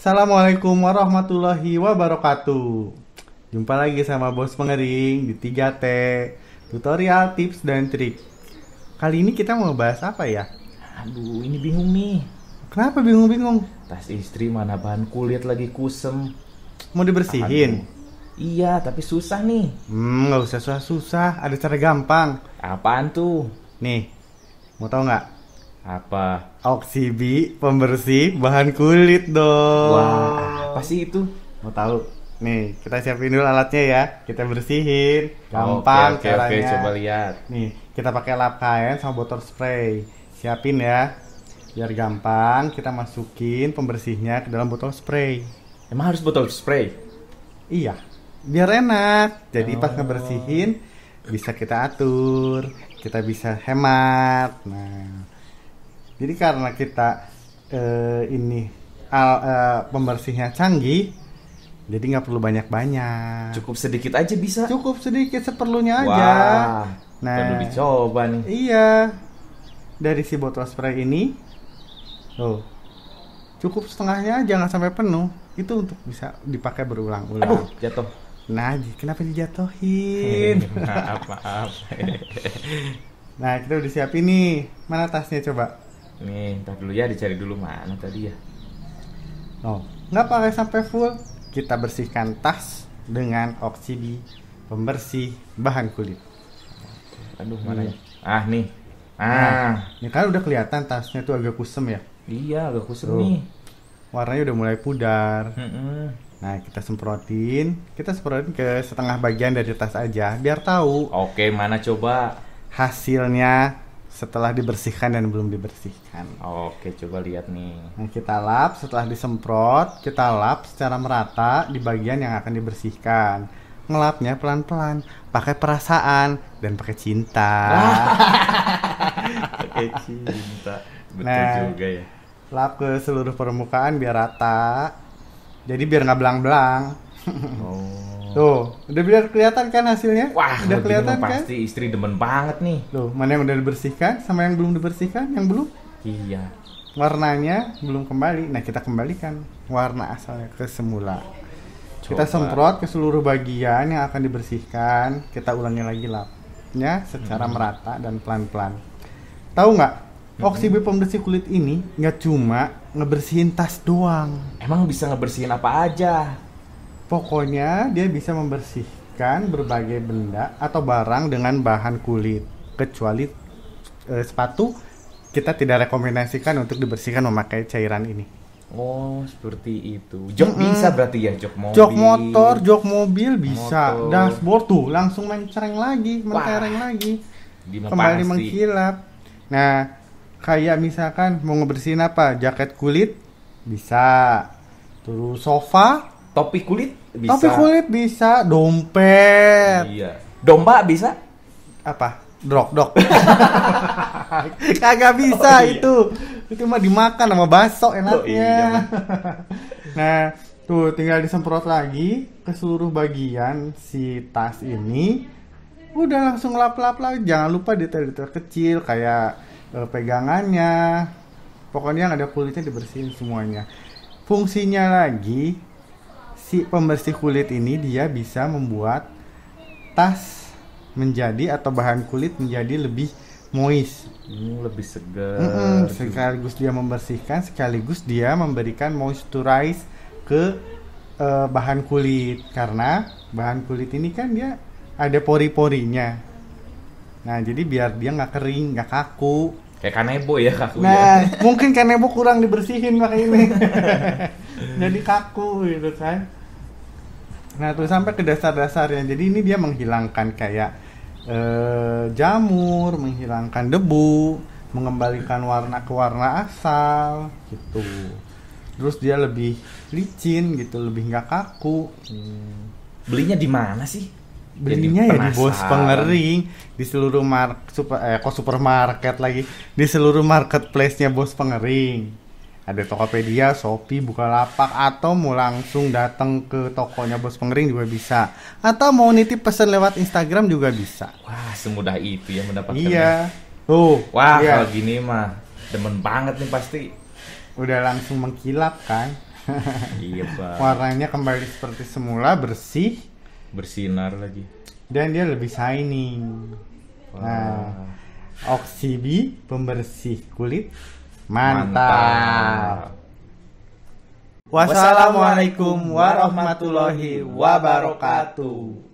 Assalamualaikum warahmatullahi wabarakatuh. Jumpa lagi sama Bos Pengering di 3T, tutorial tips dan trik. Kali ini kita mau bahas apa ya? Aduh, ini bingung nih. Kenapa bingung-bingung? Tas istri mana bahan kulit lagi kusem. Mau dibersihin? Aduh. Iya, tapi susah nih. Hmm, nggak usah susah-susah. Ada cara gampang. Apaan tuh? Nih, mau tau gak? Apa? Oksibi pembersih bahan kulit dong. Wah, apa sih itu? Mau tahu? Nih, kita siapin dulu alatnya ya. Kita bersihin. Gampang oke, oke, caranya. Oke, coba lihat. Nih, kita pakai lap kain sama botol spray. Siapin ya. Biar gampang, kita masukin pembersihnya ke dalam botol spray. Emang harus botol spray? Iya, biar enak. Jadi oh. pas ngebersihin bisa kita atur, kita bisa hemat. Nah, jadi karena kita uh, ini al, uh, pembersihnya canggih, jadi nggak perlu banyak-banyak. Cukup sedikit aja bisa. Cukup sedikit seperlunya Wah, aja. Nah, perlu dicoba nih. Iya. Dari si botol spray ini, tuh cukup setengahnya jangan sampai penuh. Itu untuk bisa dipakai berulang-ulang. Aduh, jatuh. Nah, kenapa dijatuhin? maaf, maaf. nah, kita udah siap ini. Mana tasnya coba? Nih, entar dulu ya dicari dulu mana tadi ya. Oh, nggak pakai sampai full. Kita bersihkan tas dengan oksidi pembersih bahan kulit. Aduh, mana hmm. ya? Ah, nih. Nah, ah. Nah, ini kan udah kelihatan tasnya tuh agak kusem ya. Iya, agak kusem tuh. nih. Warnanya udah mulai pudar. Mm -mm. Nah, kita semprotin, kita semprotin ke setengah bagian dari tas aja biar tahu. Oke, mana coba? Hasilnya setelah dibersihkan dan belum dibersihkan. Oke, coba lihat nih. Nah, kita lap setelah disemprot, kita lap secara merata di bagian yang akan dibersihkan. Ngelapnya pelan-pelan, pakai perasaan dan pakai cinta. pakai cinta. Betul nah, juga ya. Lap ke seluruh permukaan biar rata. Jadi biar nggak belang-belang. oh. Tuh, udah biar kelihatan kan hasilnya? Wah, udah kelihatan gitu kan? Pasti istri demen banget nih. Tuh, mana yang udah dibersihkan sama yang belum dibersihkan? Yang belum? Iya. Warnanya belum kembali. Nah, kita kembalikan warna asalnya ke semula. Coba. Kita semprot ke seluruh bagian yang akan dibersihkan. Kita ulangi lagi lapnya secara hmm. merata dan pelan-pelan. Tahu nggak? Hmm. pembersih kulit ini nggak cuma ngebersihin tas doang. Emang bisa ngebersihin apa aja? Pokoknya dia bisa membersihkan berbagai benda atau barang dengan bahan kulit, kecuali eh, sepatu kita tidak rekomendasikan untuk dibersihkan memakai cairan ini. Oh, seperti itu. Jok mm -hmm. bisa berarti ya, jok mobil. Jok motor, jok mobil bisa. Motor. Dashboard tuh langsung mencereng lagi, mentereng Wah. lagi. Kembali mengkilap. Nah, kayak misalkan mau ngebersihin apa? Jaket kulit bisa. Terus sofa Topi kulit bisa. Topi kulit bisa, dompet. Iya. Domba bisa? Apa? Drok dok. Kagak bisa oh, iya. itu. Itu mah dimakan sama baso oh, enaknya. Oh, iya. iya nah, tuh tinggal disemprot lagi ke seluruh bagian si tas ini. Udah langsung lap-lap lagi. Jangan lupa detail-detail kecil kayak uh, pegangannya. Pokoknya yang ada kulitnya dibersihin semuanya. Fungsinya lagi si pembersih kulit ini dia bisa membuat tas menjadi atau bahan kulit menjadi lebih moist, hmm, lebih segar. Mm hmm sekaligus dia membersihkan, sekaligus dia memberikan moisturize ke uh, bahan kulit karena bahan kulit ini kan dia ada pori-porinya. Nah, jadi biar dia nggak kering, nggak kaku. Kayak kanebo ya kaku. Nah, mungkin kanebo kurang dibersihin makanya ini. jadi kaku gitu kan. Nah, terus sampai ke dasar-dasarnya. Jadi ini dia menghilangkan kayak eh, jamur, menghilangkan debu, mengembalikan warna ke warna asal gitu. Terus dia lebih licin gitu, lebih nggak kaku. Hmm. Belinya di mana sih? Belinya ya di bos pengering di seluruh mark super eh, kok supermarket lagi di seluruh marketplace-nya bos pengering ada Tokopedia, Shopee, Bukalapak atau mau langsung datang ke tokonya Bos Pengering juga bisa. Atau mau nitip pesan lewat Instagram juga bisa. Wah, semudah itu ya mendapatkan. Iya. Tuh, wah iya. kalau gini mah demen banget nih pasti. Udah langsung mengkilap kan? iya, Pak. Warnanya kembali seperti semula, bersih, bersinar lagi. Dan dia lebih shining. Wah. Nah, Oxibi pembersih kulit Mantap. Mantap. Wassalamualaikum warahmatullahi wabarakatuh.